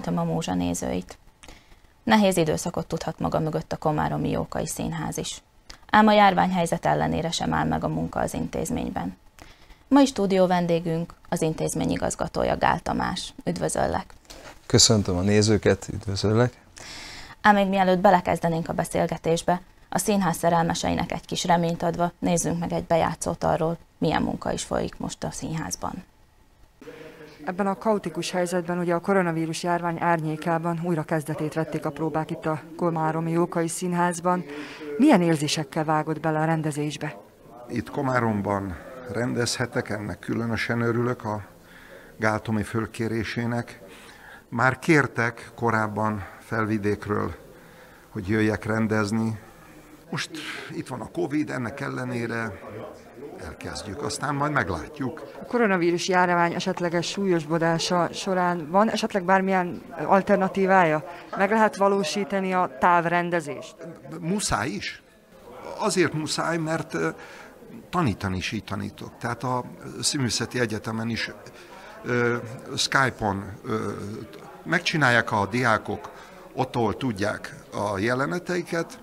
köszöntöm a múzsa nézőit. Nehéz időszakot tudhat maga mögött a Komáromi Jókai Színház is. Ám a járványhelyzet ellenére sem áll meg a munka az intézményben. Mai stúdió vendégünk az intézmény igazgatója Gál Tamás. Üdvözöllek! Köszöntöm a nézőket, üdvözöllek! Ám még mielőtt belekezdenénk a beszélgetésbe, a színház szerelmeseinek egy kis reményt adva nézzünk meg egy bejátszót arról, milyen munka is folyik most a színházban. Ebben a kaotikus helyzetben ugye a koronavírus járvány árnyékában újra kezdetét vették a próbák itt a Komáromi Jókai Színházban. Milyen érzésekkel vágott bele a rendezésbe? Itt Komáromban rendezhetek, ennek különösen örülök a Gáltomi fölkérésének. Már kértek korábban felvidékről, hogy jöjjek rendezni. Most itt van a Covid, ennek ellenére elkezdjük, aztán majd meglátjuk. A koronavírus járvány esetleges súlyosbodása során van esetleg bármilyen alternatívája? Meg lehet valósítani a távrendezést? Muszáj is. Azért muszáj, mert tanítani is így tanítok. Tehát a Színművészeti Egyetemen is Skype-on megcsinálják a diákok, ott, ahol tudják a jeleneteiket,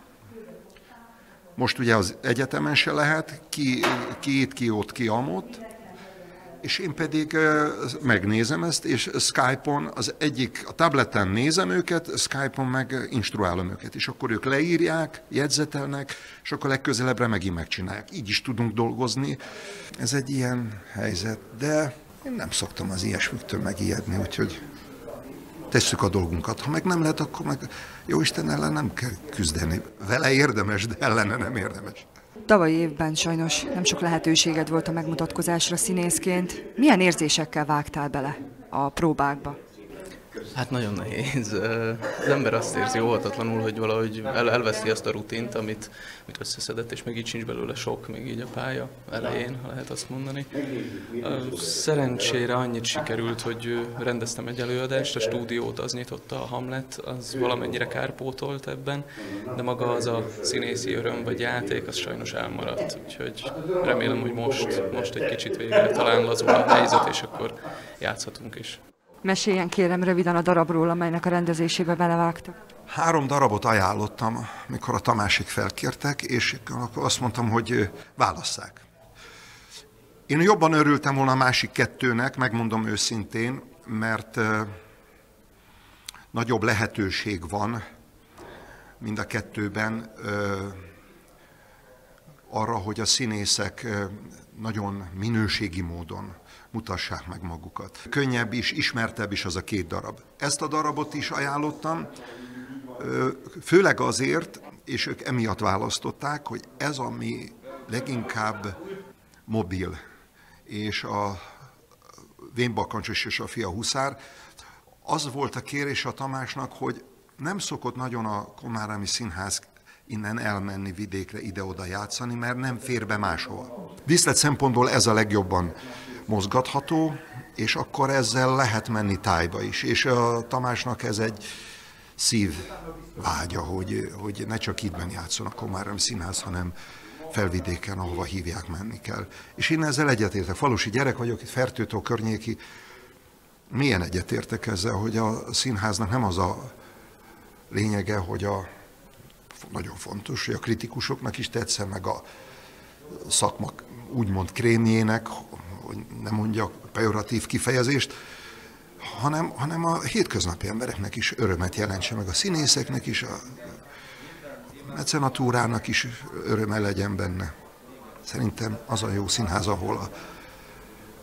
most ugye az egyetemen se lehet, ki, ki itt, ki ott, ki amott, és én pedig megnézem ezt, és Skype-on az egyik, a tableten nézem őket, Skype-on meg instruálom őket, és akkor ők leírják, jegyzetelnek, és akkor legközelebbre megint megcsinálják. Így is tudunk dolgozni. Ez egy ilyen helyzet, de én nem szoktam az ilyesmiktől megijedni, úgyhogy tesszük a dolgunkat. Ha meg nem lehet, akkor meg jó Isten ellen nem kell küzdeni. Vele érdemes, de ellene nem érdemes. Tavaly évben sajnos nem sok lehetőséged volt a megmutatkozásra színészként. Milyen érzésekkel vágtál bele a próbákba? Hát nagyon nehéz. Az ember azt érzi óhatatlanul, hogy valahogy el, elveszi azt a rutint, amit, amit összeszedett, és még így sincs belőle sok, még így a pálya elején, ha lehet azt mondani. Szerencsére annyit sikerült, hogy rendeztem egy előadást, a stúdiót az nyitotta a Hamlet, az valamennyire kárpótolt ebben, de maga az a színészi öröm vagy játék, az sajnos elmaradt. Úgyhogy remélem, hogy most, most egy kicsit végre talán lazul a helyzet, és akkor játszhatunk is. Meséljen kérem röviden a darabról, amelynek a rendezésébe belevágtak. Három darabot ajánlottam, mikor a Tamásik felkértek, és akkor azt mondtam, hogy válasszák. Én jobban örültem volna a másik kettőnek, megmondom őszintén, mert nagyobb lehetőség van mind a kettőben arra, hogy a színészek nagyon minőségi módon mutassák meg magukat. Könnyebb is, ismertebb is az a két darab. Ezt a darabot is ajánlottam, főleg azért, és ők emiatt választották, hogy ez ami leginkább mobil, és a Bakancsos és a fia Huszár, az volt a kérés a Tamásnak, hogy nem szokott nagyon a Komárami Színház innen elmenni vidékre ide-oda játszani, mert nem fér be máshova. Viszlet szempontból ez a legjobban mozgatható, és akkor ezzel lehet menni tájba is. És a Tamásnak ez egy szív vágya, hogy, hogy ne csak itt játszon a Komárom Színház, hanem felvidéken, ahova hívják, menni kell. És én ezzel egyetértek. Falusi gyerek vagyok, itt Fertőtó környéki. Milyen egyetértek ezzel, hogy a színháznak nem az a lényege, hogy a nagyon fontos, hogy a kritikusoknak is tetszen, meg a szakmak úgymond krémjének, hogy nem mondjak pejoratív kifejezést, hanem, hanem a hétköznapi embereknek is örömet jelentse, meg a színészeknek is, a mecenatúrának is öröme legyen benne. Szerintem az a jó színház, ahol a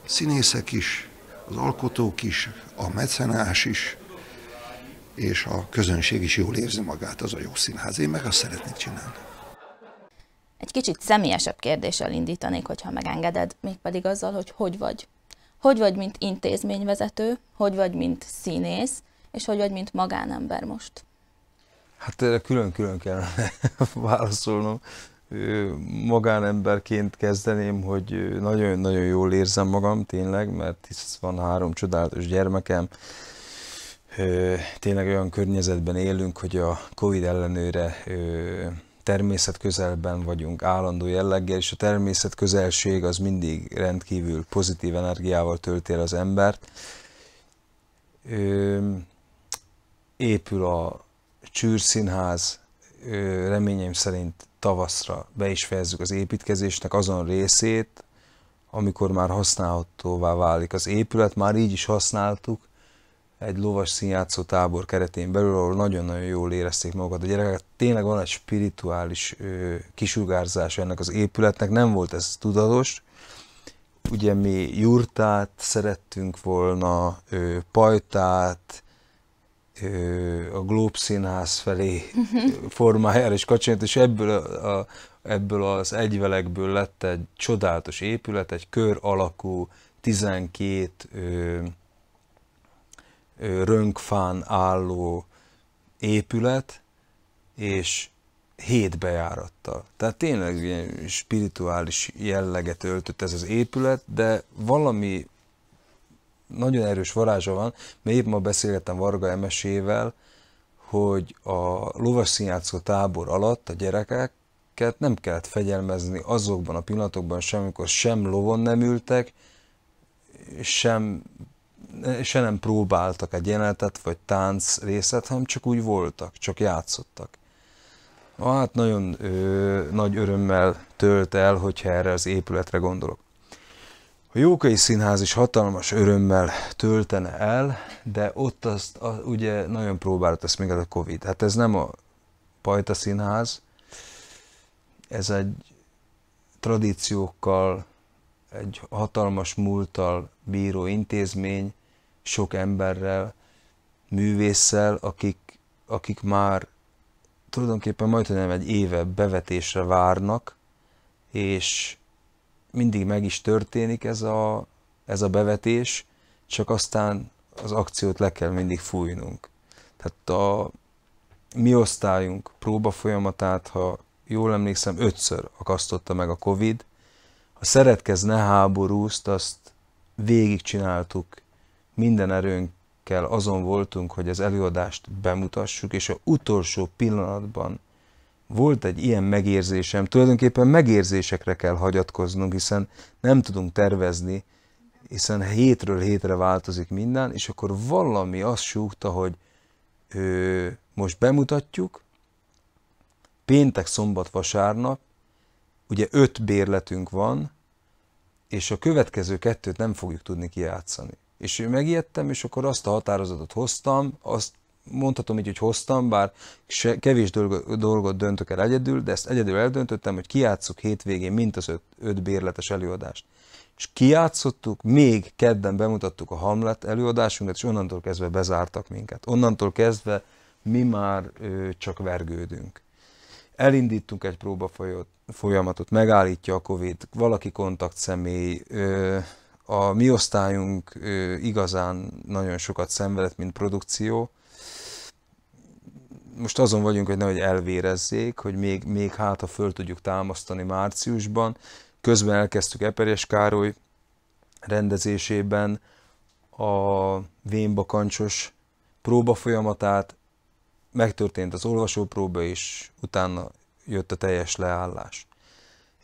színészek is, az alkotók is, a mecenás is, és a közönség is jól érzi magát, az a jó színház. Én meg azt szeretnék csinálni. Egy kicsit személyesebb kérdéssel indítanék, hogyha megengeded, mégpedig azzal, hogy hogy vagy. Hogy vagy, mint intézményvezető, hogy vagy, mint színész, és hogy vagy, mint magánember most? Hát erre külön-külön kell válaszolnom. Magánemberként kezdeném, hogy nagyon-nagyon jól érzem magam, tényleg, mert hisz van három csodálatos gyermekem, tényleg olyan környezetben élünk, hogy a Covid ellenőre természet közelben vagyunk állandó jelleggel, és a természet közelség az mindig rendkívül pozitív energiával tölti el az embert. Ö, épül a csűrszínház, ö, reményeim szerint tavaszra be is fejezzük az építkezésnek azon részét, amikor már használhatóvá válik az épület, már így is használtuk, egy lovas színjátszó tábor keretén belül, ahol nagyon-nagyon jól érezték magukat a gyerekek. Tényleg van egy spirituális ö, ennek az épületnek, nem volt ez tudatos. Ugye mi jurtát szerettünk volna, ö, pajtát, ö, a Glob Színház felé mhm. formájára is kacsintott, és ebből, a, a, ebből az egyvelekből lett egy csodálatos épület, egy kör alakú, 12 ö, rönkfán álló épület, és hét bejárattal. Tehát tényleg ilyen spirituális jelleget öltött ez az épület, de valami nagyon erős varázsa van, mert épp ma beszélgettem Varga Emesével, hogy a lovas tábor alatt a gyerekeket nem kellett fegyelmezni azokban a pillanatokban sem, amikor sem lovon nem ültek, sem se nem próbáltak egy jelenetet, vagy tánc részet, hanem csak úgy voltak, csak játszottak. Hát nagyon ö, nagy örömmel tölt el, hogyha erre az épületre gondolok. A Jókai Színház is hatalmas örömmel töltene el, de ott azt a, ugye nagyon próbált ezt még a Covid. Hát ez nem a Pajta Színház, ez egy tradíciókkal, egy hatalmas múlttal bíró intézmény, sok emberrel, művésszel, akik, akik már tulajdonképpen majdnem egy éve bevetésre várnak, és mindig meg is történik ez a, ez a bevetés, csak aztán az akciót le kell mindig fújnunk. Tehát a mi osztályunk próba folyamatát, ha jól emlékszem, ötször akasztotta meg a Covid. A szeretkezne háborúzt, azt végigcsináltuk minden erőnkkel azon voltunk, hogy az előadást bemutassuk, és a utolsó pillanatban volt egy ilyen megérzésem, tulajdonképpen megérzésekre kell hagyatkoznunk, hiszen nem tudunk tervezni, hiszen hétről hétre változik minden, és akkor valami azt súgta, hogy ö, most bemutatjuk, péntek, szombat, vasárnap, ugye öt bérletünk van, és a következő kettőt nem fogjuk tudni kijátszani. És megijedtem, és akkor azt a határozatot hoztam, azt mondhatom így, hogy hoztam, bár se, kevés dolgot, dolgot döntök el egyedül, de ezt egyedül eldöntöttem, hogy kiátszuk hétvégén mint az öt, öt bérletes előadást. És kiátszottuk, még kedden bemutattuk a Hamlet előadásunkat, és onnantól kezdve bezártak minket. Onnantól kezdve mi már ö, csak vergődünk. Elindítunk egy próbafolyamatot, megállítja a Covid, valaki kontakt személy, ö, a mi osztályunk igazán nagyon sokat szenvedett, mint produkció. Most azon vagyunk, hogy nehogy elvérezzék, hogy még, még hát, a föl tudjuk támasztani márciusban. Közben elkezdtük Eperes Károly rendezésében a vénbakancsos próba folyamatát, megtörtént az olvasópróba, és utána jött a teljes leállás.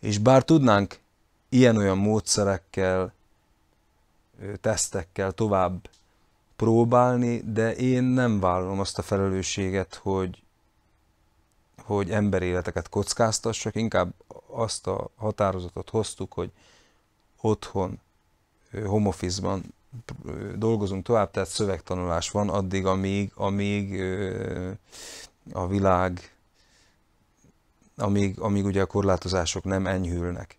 És bár tudnánk ilyen-olyan módszerekkel tesztekkel tovább próbálni, de én nem vállalom azt a felelősséget, hogy, hogy emberéleteket kockáztassak, inkább azt a határozatot hoztuk, hogy otthon, homofizban dolgozunk tovább, tehát szövegtanulás van addig, amíg, amíg a világ, amíg, amíg ugye a korlátozások nem enyhülnek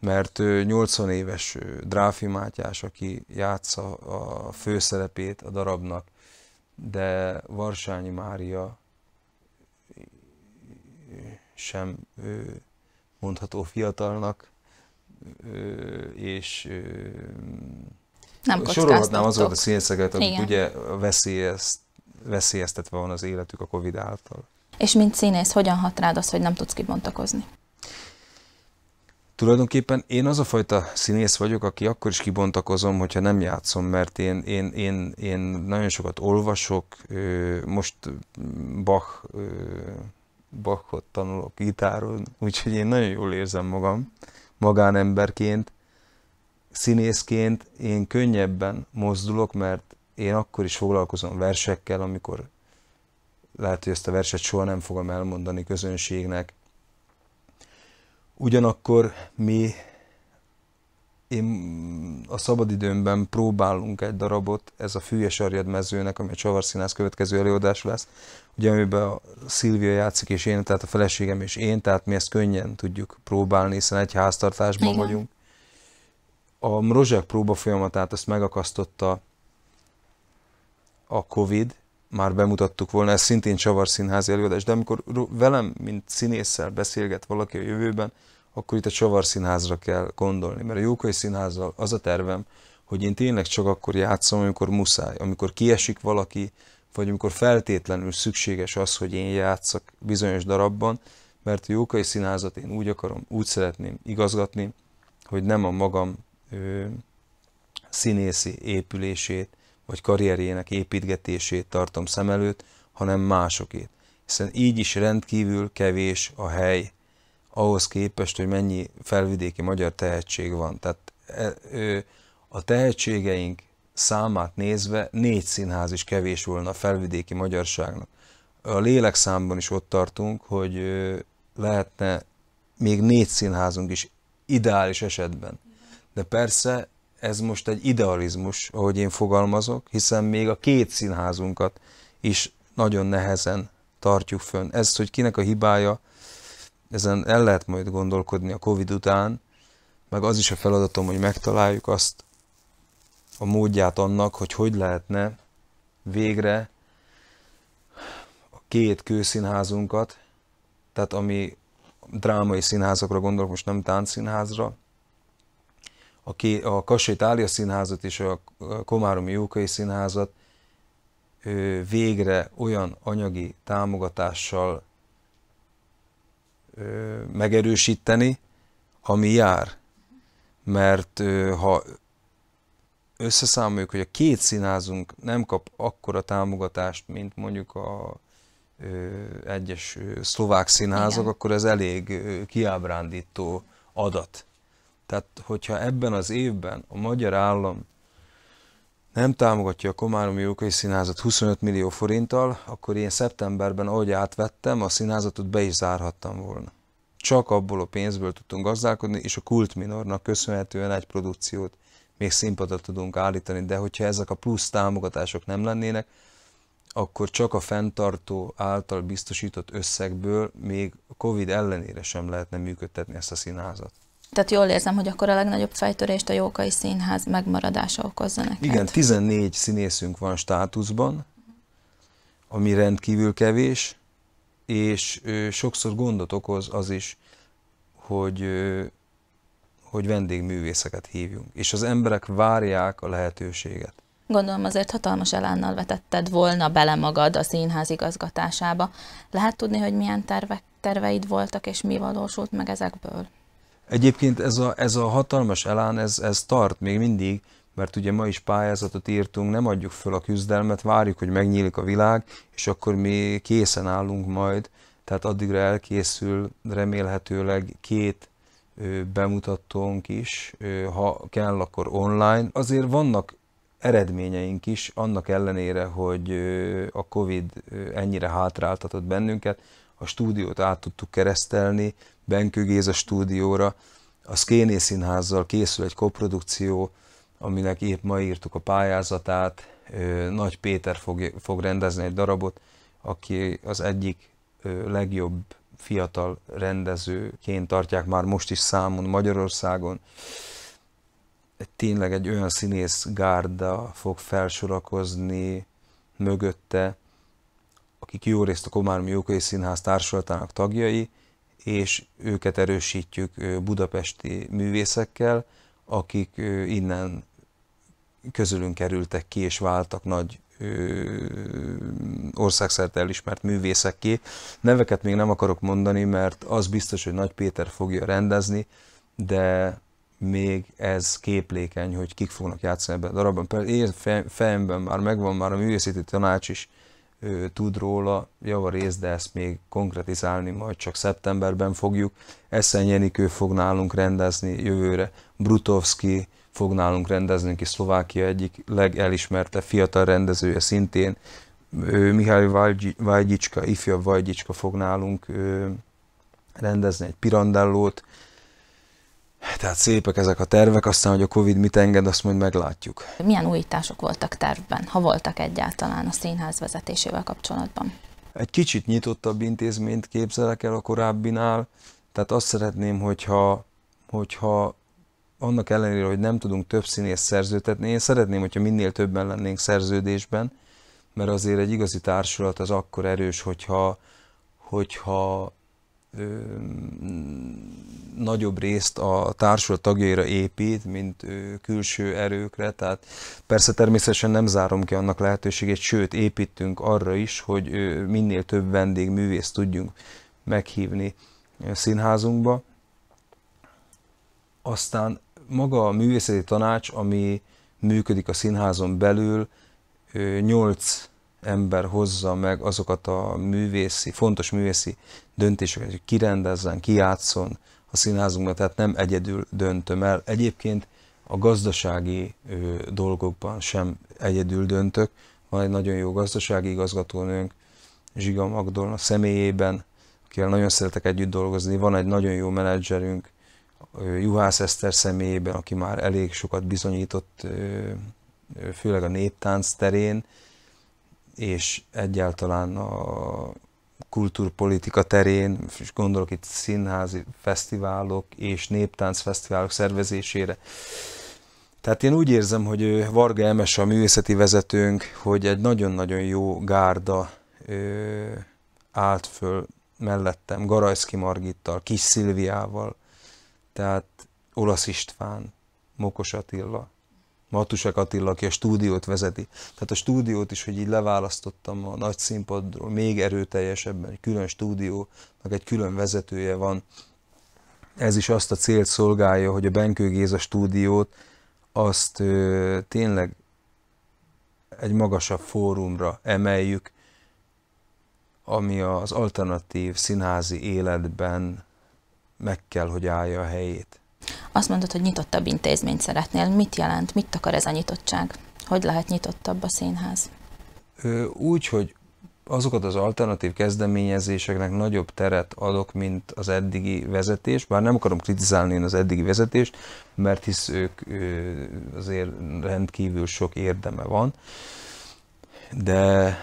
mert 80 éves Dráfi Mátyás, aki játsza a főszerepét a darabnak, de Varsányi Mária sem mondható fiatalnak, és nem sorolhatnám azokat a színészeket, akik Igen. ugye veszélyeztetve van az életük a Covid által. És mint színész, hogyan hat rád az, hogy nem tudsz kibontakozni? Tulajdonképpen én az a fajta színész vagyok, aki akkor is kibontakozom, hogyha nem játszom, mert én, én, én, én nagyon sokat olvasok, most Bach, Bachot tanulok gitáron, úgyhogy én nagyon jól érzem magam magánemberként, színészként én könnyebben mozdulok, mert én akkor is foglalkozom versekkel, amikor lehet, hogy ezt a verset soha nem fogom elmondani közönségnek, Ugyanakkor mi, én a szabadidőmben próbálunk egy darabot, ez a Fűjes Arjad mezőnek, ami a Csavarszínász következő előadás lesz, ugye amiben a Szilvia játszik és én, tehát a feleségem és én, tehát mi ezt könnyen tudjuk próbálni, hiszen egy háztartásban Igen. vagyunk. A Mrozsák próba folyamatát ezt megakasztotta a Covid, már bemutattuk volna, ez szintén Csavar színházi előadás, de amikor velem, mint színésszel beszélget valaki a jövőben, akkor itt a Csavar Színházra kell gondolni, mert a Jókai Színházzal az a tervem, hogy én tényleg csak akkor játszom, amikor muszáj, amikor kiesik valaki, vagy amikor feltétlenül szükséges az, hogy én játszak bizonyos darabban, mert a Jókai Színházat én úgy akarom, úgy szeretném igazgatni, hogy nem a magam ö, színészi épülését, vagy karrierjének építgetését tartom szem előtt, hanem másokét, hiszen így is rendkívül kevés a hely ahhoz képest, hogy mennyi felvidéki magyar tehetség van. Tehát e, a tehetségeink számát nézve négy színház is kevés volna a felvidéki magyarságnak. A lélekszámban is ott tartunk, hogy lehetne még négy színházunk is ideális esetben. De persze ez most egy idealizmus, ahogy én fogalmazok, hiszen még a két színházunkat is nagyon nehezen tartjuk fönn. Ez, hogy kinek a hibája, ezen el lehet majd gondolkodni a Covid után, meg az is a feladatom, hogy megtaláljuk azt a módját annak, hogy hogy lehetne végre a két kőszínházunkat, tehát ami drámai színházakra gondolok, most nem táncszínházra, aki a Kassai Tália Színházat és a Komáromi Jókai Színházat végre olyan anyagi támogatással megerősíteni, ami jár. Mert ha összeszámoljuk, hogy a két színházunk nem kap akkora támogatást, mint mondjuk a ő, egyes szlovák színházak, Igen. akkor ez elég kiábrándító adat. Tehát, hogyha ebben az évben a magyar állam nem támogatja a Komáromi Jókai Színházat 25 millió forinttal, akkor én szeptemberben, ahogy átvettem, a színházatot be is zárhattam volna. Csak abból a pénzből tudtunk gazdálkodni, és a kultminornak köszönhetően egy produkciót még színpadra tudunk állítani, de hogyha ezek a plusz támogatások nem lennének, akkor csak a fenntartó által biztosított összegből még COVID ellenére sem lehetne működtetni ezt a színházat. Tehát jól érzem, hogy akkor a legnagyobb fejtörést a Jókai Színház megmaradása okozza neked. Igen, 14 színészünk van státuszban, ami rendkívül kevés, és ö, sokszor gondot okoz az is, hogy, ö, hogy vendégművészeket hívjunk, és az emberek várják a lehetőséget. Gondolom azért hatalmas elánnal vetetted volna bele magad a színház igazgatásába. Lehet tudni, hogy milyen tervek, terveid voltak, és mi valósult meg ezekből? Egyébként ez a, ez a hatalmas elán, ez, ez tart még mindig, mert ugye ma is pályázatot írtunk, nem adjuk föl a küzdelmet, várjuk, hogy megnyílik a világ, és akkor mi készen állunk majd, tehát addigra elkészül remélhetőleg két bemutatónk is, ha kell, akkor online. Azért vannak eredményeink is, annak ellenére, hogy a Covid ennyire hátráltatott bennünket, a stúdiót át tudtuk keresztelni, Benkő Géza stúdióra. A Szkéné Színházzal készül egy koprodukció, aminek épp ma írtuk a pályázatát. Nagy Péter fog, fog rendezni egy darabot, aki az egyik legjobb fiatal rendezőként tartják már most is számon Magyarországon. Tényleg egy olyan színész gárda fog felsorakozni mögötte, akik jó részt a Komáromi Jókai Színház társulatának tagjai, és őket erősítjük budapesti művészekkel, akik innen közülünk kerültek ki és váltak nagy országszerte elismert művészekké. Neveket még nem akarok mondani, mert az biztos, hogy Nagy Péter fogja rendezni, de még ez képlékeny, hogy kik fognak játszani ebben a darabban. Például én fejemben már megvan már a művészeti tanács is, ő, tud róla javarész, de ezt még konkretizálni majd csak szeptemberben fogjuk. Eszen Jenikő fog nálunk rendezni jövőre, Brutovski fog nálunk rendezni, ki Szlovákia egyik legelismertebb fiatal rendezője szintén, ő, Mihály Vajgyicska, ifjabb Vajgyicska fog nálunk ő, rendezni egy pirandellót, tehát szépek ezek a tervek, aztán, hogy a Covid mit enged, azt majd meglátjuk. Milyen újítások voltak tervben, ha voltak egyáltalán a színház vezetésével kapcsolatban? Egy kicsit nyitottabb intézményt képzelek el a korábbinál, tehát azt szeretném, hogyha, hogyha annak ellenére, hogy nem tudunk több színész szerződtetni, én szeretném, hogyha minél többen lennénk szerződésben, mert azért egy igazi társulat az akkor erős, hogyha, hogyha ö, nagyobb részt a társulat tagjaira épít, mint ö, külső erőkre, tehát persze természetesen nem zárom ki annak lehetőségét, sőt építünk arra is, hogy ö, minél több vendég művész tudjunk meghívni színházunkba. Aztán maga a művészeti tanács, ami működik a színházon belül, 8 ember hozza meg azokat a művészi, fontos művészi döntéseket, hogy kirendezzen, kiátszon a színházunkban, tehát nem egyedül döntöm el. Egyébként a gazdasági dolgokban sem egyedül döntök. Van egy nagyon jó gazdasági igazgatónőnk, Zsiga Magdolna személyében, akivel nagyon szeretek együtt dolgozni. Van egy nagyon jó menedzserünk, Juhász Eszter személyében, aki már elég sokat bizonyított, főleg a néptánc terén, és egyáltalán a kultúrpolitika terén, és gondolok itt színházi fesztiválok és néptánc fesztiválok szervezésére. Tehát én úgy érzem, hogy Varga Emes a művészeti vezetőnk, hogy egy nagyon-nagyon jó gárda ö, állt föl mellettem, Garajszki Margittal, Kis Szilviával, tehát Olasz István, Mokos Attila, Matusek Attila, aki a stúdiót vezeti. Tehát a stúdiót is, hogy így leválasztottam a nagy színpadról, még erőteljesebben, egy külön stúdiónak egy külön vezetője van. Ez is azt a célt szolgálja, hogy a Benkő Géza stúdiót azt ö, tényleg egy magasabb fórumra emeljük, ami az alternatív színházi életben meg kell, hogy állja a helyét. Azt mondod, hogy nyitottabb intézményt szeretnél. Mit jelent? Mit akar ez a nyitottság? Hogy lehet nyitottabb a színház? Úgy, hogy azokat az alternatív kezdeményezéseknek nagyobb teret adok, mint az eddigi vezetés, bár nem akarom kritizálni én az eddigi vezetést, mert hisz ők azért rendkívül sok érdeme van, de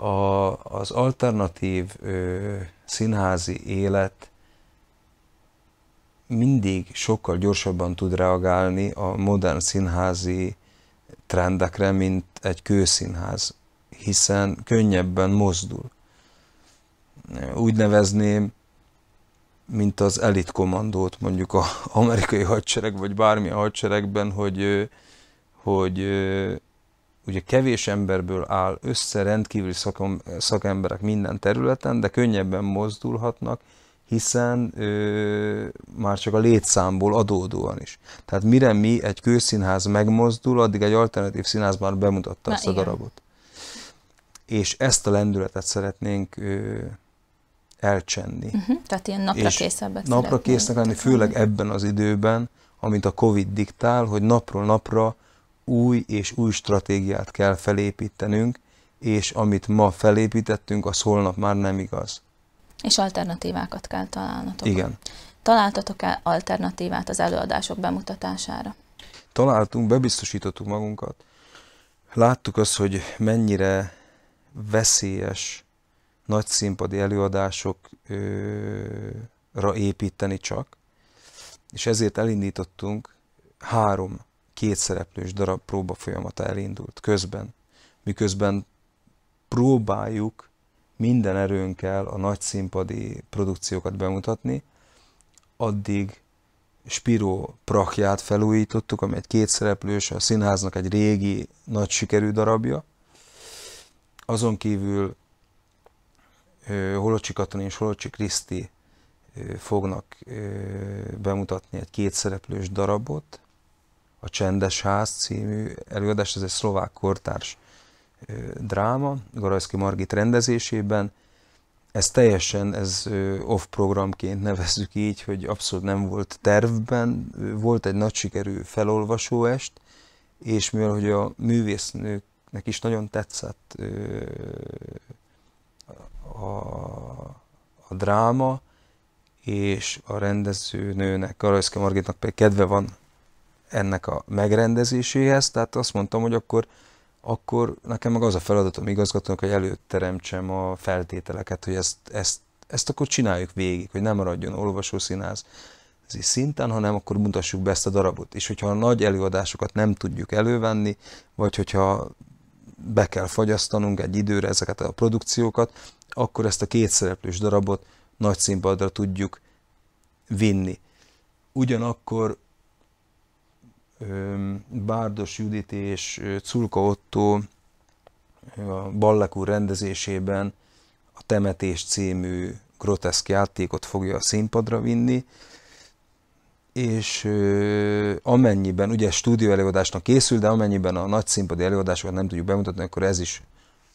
a, az alternatív ö, színházi élet mindig sokkal gyorsabban tud reagálni a modern színházi trendekre, mint egy kőszínház, hiszen könnyebben mozdul. Úgy nevezném, mint az elitkommandót mondjuk az amerikai hadsereg, vagy bármi hadseregben, hogy, hogy ugye kevés emberből áll össze rendkívüli szakemberek minden területen, de könnyebben mozdulhatnak, hiszen ö, már csak a létszámból adódóan is. Tehát mire mi egy kőszínház megmozdul, addig egy alternatív színház már bemutatta Na, ezt igen. a darabot. És ezt a lendületet szeretnénk ö, elcsenni. Uh-huh, tehát ilyen napra és készebbek Napra késznek lenni, főleg ebben az időben, amit a Covid diktál, hogy napról napra új és új stratégiát kell felépítenünk, és amit ma felépítettünk, az holnap már nem igaz. És alternatívákat kell találnatok. Igen. Találtatok-e alternatívát az előadások bemutatására? Találtunk, bebiztosítottuk magunkat. Láttuk azt, hogy mennyire veszélyes nagy színpadi előadásokra építeni csak, és ezért elindítottunk három kétszereplős darab próba folyamata elindult közben, miközben próbáljuk minden erőnkkel a nagy színpadi produkciókat bemutatni, addig Spiró Prakját felújítottuk, ami egy kétszereplős, a színháznak egy régi, nagy sikerű darabja. Azon kívül Holocsi Katalin és Holocsi Kriszti fognak bemutatni egy kétszereplős darabot, a Csendes Ház című előadás, ez egy szlovák kortárs dráma, Garajszki Margit rendezésében. Ez teljesen, ez off programként nevezzük így, hogy abszolút nem volt tervben. Volt egy nagy sikerű felolvasóest, és mivel hogy a művésznőknek is nagyon tetszett a, a dráma, és a rendezőnőnek, Karajszka Margitnak pedig kedve van ennek a megrendezéséhez, tehát azt mondtam, hogy akkor akkor nekem meg az a feladatom igazgatónak, hogy előteremtsem a feltételeket, hogy ezt, ezt, ezt akkor csináljuk végig, hogy nem maradjon olvasó színház szinten, hanem akkor mutassuk be ezt a darabot. És hogyha a nagy előadásokat nem tudjuk elővenni, vagy hogyha be kell fagyasztanunk egy időre ezeket a produkciókat, akkor ezt a két szereplős darabot nagy színpadra tudjuk vinni. Ugyanakkor Bárdos Judit és Culka Otto a Ballek úr rendezésében a Temetés című groteszk játékot fogja a színpadra vinni, és amennyiben, ugye stúdió előadásnak készül, de amennyiben a nagy színpadi előadásokat nem tudjuk bemutatni, akkor ez is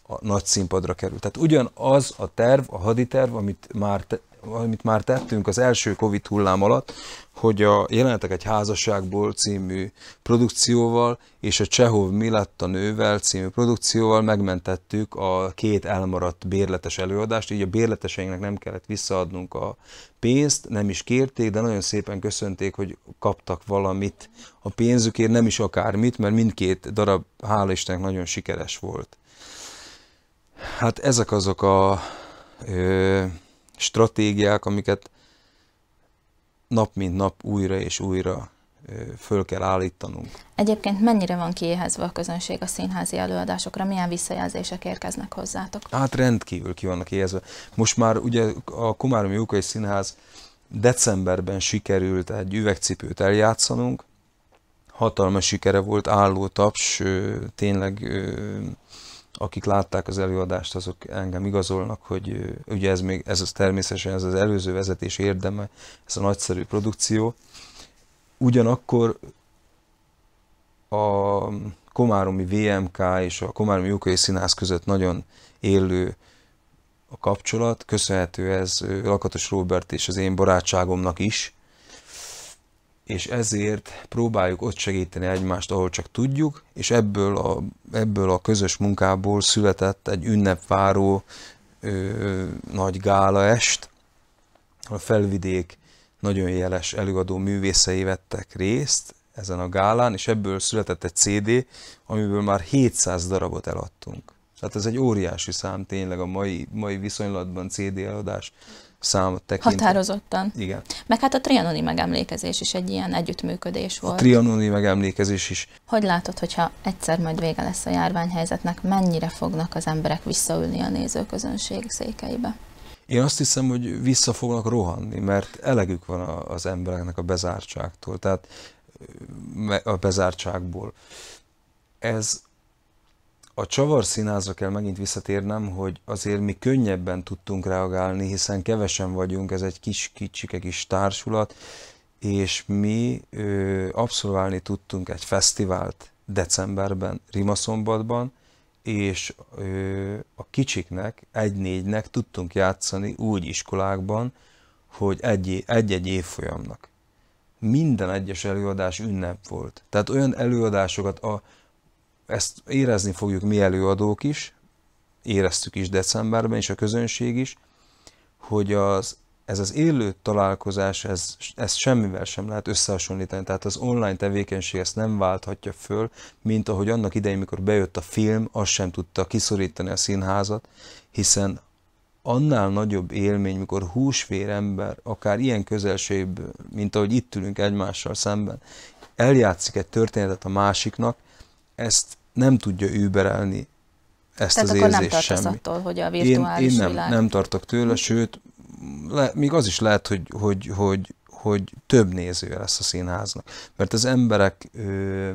a nagy színpadra kerül. Tehát ugyanaz a terv, a haditerv, amit már amit már tettünk az első Covid hullám alatt, hogy a Jelenetek egy házasságból című produkcióval és a Csehov Mi lett a nővel című produkcióval megmentettük a két elmaradt bérletes előadást, így a bérleteseinknek nem kellett visszaadnunk a pénzt, nem is kérték, de nagyon szépen köszönték, hogy kaptak valamit a pénzükért, nem is akármit, mert mindkét darab, hála Istennek, nagyon sikeres volt. Hát ezek azok a ö, stratégiák, amiket nap mint nap újra és újra föl kell állítanunk. Egyébként mennyire van kiéhezve a közönség a színházi előadásokra? Milyen visszajelzések érkeznek hozzátok? Hát rendkívül ki vannak éhezve. Most már ugye a Komárom Jókai Színház decemberben sikerült egy üvegcipőt eljátszanunk. Hatalmas sikere volt, álló taps, tényleg akik látták az előadást, azok engem igazolnak, hogy ugye ez még, ez az természetesen ez az előző vezetés érdeme, ez a nagyszerű produkció. Ugyanakkor a Komáromi VMK és a Komáromi Jukai Színház között nagyon élő a kapcsolat, köszönhető ez Lakatos Robert és az én barátságomnak is, és ezért próbáljuk ott segíteni egymást, ahol csak tudjuk, és ebből a, ebből a közös munkából született egy ünnepváró ö, nagy gálaest, a felvidék nagyon jeles előadó művészei vettek részt ezen a gálán, és ebből született egy CD, amiből már 700 darabot eladtunk. Tehát ez egy óriási szám tényleg a mai, mai viszonylatban CD eladás számot tekintve. Határozottan. Igen. Meg hát a trianoni megemlékezés is egy ilyen együttműködés volt. A trianoni megemlékezés is. Hogy látod, hogyha egyszer majd vége lesz a járványhelyzetnek, mennyire fognak az emberek visszaülni a nézőközönség székeibe? Én azt hiszem, hogy vissza fognak rohanni, mert elegük van az embereknek a bezártságtól, tehát a bezártságból. Ez a csavarszínázra kell megint visszatérnem, hogy azért mi könnyebben tudtunk reagálni, hiszen kevesen vagyunk, ez egy kis, kicsike kis társulat, és mi ö, abszolválni tudtunk egy fesztivált decemberben, Rimaszombatban, és ö, a kicsiknek, egy-négynek tudtunk játszani úgy iskolákban, hogy egy-egy évfolyamnak. Minden egyes előadás ünnep volt. Tehát olyan előadásokat, a, ezt érezni fogjuk mi előadók is, éreztük is decemberben, és a közönség is, hogy az, ez az élő találkozás, ez, ez semmivel sem lehet összehasonlítani. Tehát az online tevékenység ezt nem válthatja föl, mint ahogy annak idején, mikor bejött a film, azt sem tudta kiszorítani a színházat, hiszen annál nagyobb élmény, mikor húsvér ember, akár ilyen közelség, mint ahogy itt ülünk egymással szemben, eljátszik egy történetet a másiknak, ezt nem tudja überelni ezt Tehát az akkor érzést nem semmi. attól, hogy a virtuális én, én nem, világ... nem tartok tőle, sőt, le, még az is lehet, hogy, hogy, hogy, hogy több nézője lesz a színháznak. Mert az emberek ö,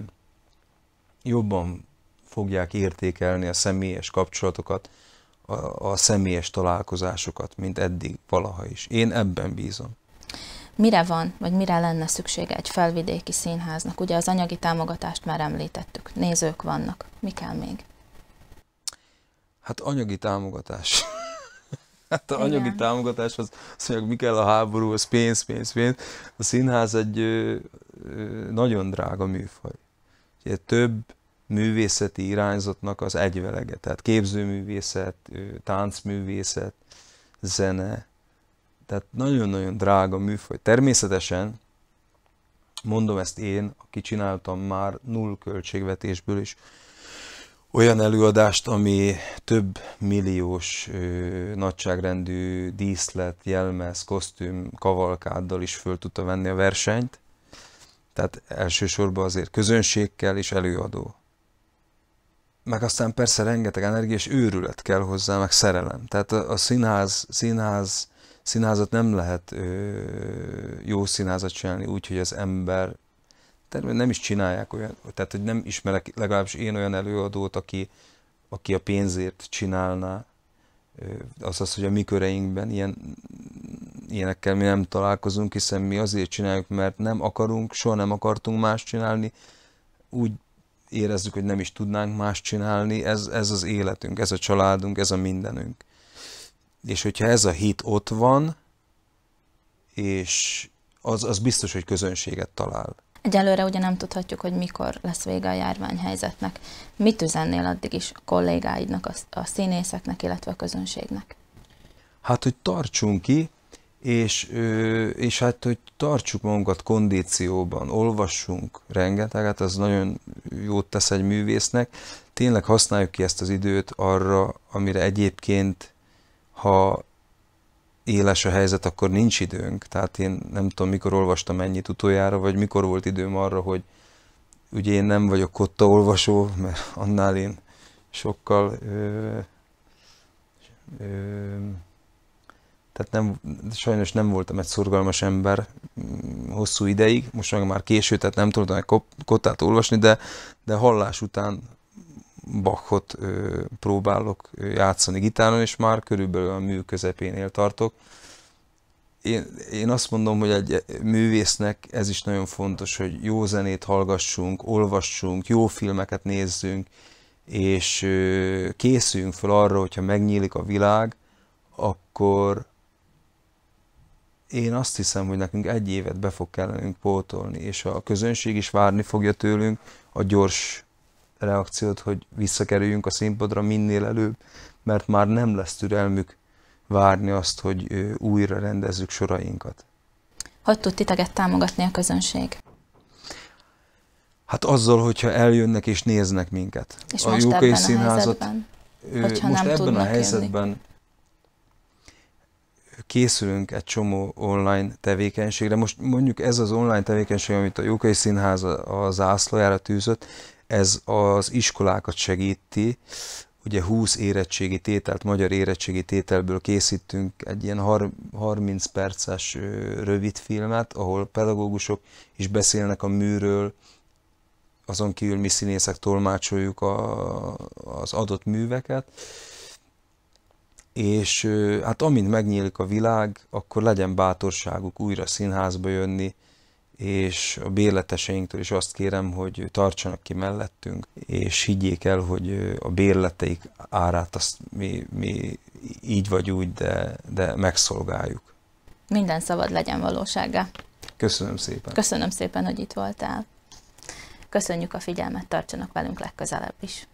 jobban fogják értékelni a személyes kapcsolatokat, a, a személyes találkozásokat, mint eddig valaha is. Én ebben bízom mire van, vagy mire lenne szüksége egy felvidéki színháznak? Ugye az anyagi támogatást már említettük, nézők vannak, mi kell még? Hát anyagi támogatás. hát a anyagi támogatás az, az mondják, mi kell a háború, az pénz, pénz, pénz. A színház egy ö, ö, nagyon drága műfaj. Ugye több művészeti irányzatnak az egyvelege, tehát képzőművészet, táncművészet, zene, tehát nagyon-nagyon drága műfaj. Természetesen, mondom ezt én, aki csináltam már null költségvetésből is, olyan előadást, ami több milliós ö, nagyságrendű díszlet, jelmez, kosztüm, kavalkáddal is föl tudta venni a versenyt. Tehát elsősorban azért közönségkel és előadó. Meg aztán persze rengeteg energia és őrület kell hozzá, meg szerelem. Tehát a, a színház, színház színházat nem lehet ö, jó színházat csinálni úgy, hogy az ember nem is csinálják olyan, tehát hogy nem ismerek legalábbis én olyan előadót, aki, aki a pénzért csinálná, az az, hogy a mi köreinkben ilyen, ilyenekkel mi nem találkozunk, hiszen mi azért csináljuk, mert nem akarunk, soha nem akartunk más csinálni, úgy érezzük, hogy nem is tudnánk más csinálni, ez, ez az életünk, ez a családunk, ez a mindenünk. És hogyha ez a hit ott van, és az, az biztos, hogy közönséget talál. Egyelőre ugye nem tudhatjuk, hogy mikor lesz vége a járványhelyzetnek. Mit üzennél addig is a kollégáidnak, a, színészeknek, illetve a közönségnek? Hát, hogy tartsunk ki, és, és hát, hogy tartsuk magunkat kondícióban, olvassunk rengeteget, az nagyon jót tesz egy művésznek. Tényleg használjuk ki ezt az időt arra, amire egyébként ha éles a helyzet, akkor nincs időnk. Tehát én nem tudom, mikor olvastam ennyit utoljára, vagy mikor volt időm arra, hogy ugye én nem vagyok kotta olvasó, mert annál én sokkal ö, ö, tehát nem, sajnos nem voltam egy szorgalmas ember mm, hosszú ideig, most már késő, tehát nem tudtam egy kottát olvasni, de, de hallás után Bachot próbálok játszani gitáron, és már körülbelül a mű közepénél tartok. Én, én azt mondom, hogy egy művésznek ez is nagyon fontos, hogy jó zenét hallgassunk, olvassunk, jó filmeket nézzünk, és készüljünk fel arra, hogyha megnyílik a világ, akkor én azt hiszem, hogy nekünk egy évet be fog kellenünk pótolni, és a közönség is várni fogja tőlünk a gyors reakciót, hogy visszakerüljünk a színpadra minél előbb, mert már nem lesz türelmük várni azt, hogy újra rendezzük sorainkat. Hogy tud titeket támogatni a közönség? Hát azzal, hogyha eljönnek és néznek minket. És a most UK ebben színházat, a helyzetben, most ebben a helyzetben jönni. készülünk egy csomó online tevékenységre. Most mondjuk ez az online tevékenység, amit a UK Színház a zászlójára tűzött, ez az iskolákat segíti, ugye 20 érettségi tételt, magyar érettségi tételből készítünk egy ilyen 30 perces rövid filmet, ahol pedagógusok is beszélnek a műről, azon kívül mi színészek tolmácsoljuk a, az adott műveket, és hát amint megnyílik a világ, akkor legyen bátorságuk újra színházba jönni, és a bérleteseinktől is azt kérem, hogy tartsanak ki mellettünk, és higgyék el, hogy a bérleteik árát azt mi, mi így vagy úgy, de, de megszolgáljuk. Minden szabad legyen valósága. Köszönöm szépen. Köszönöm szépen, hogy itt voltál. Köszönjük a figyelmet, tartsanak velünk legközelebb is.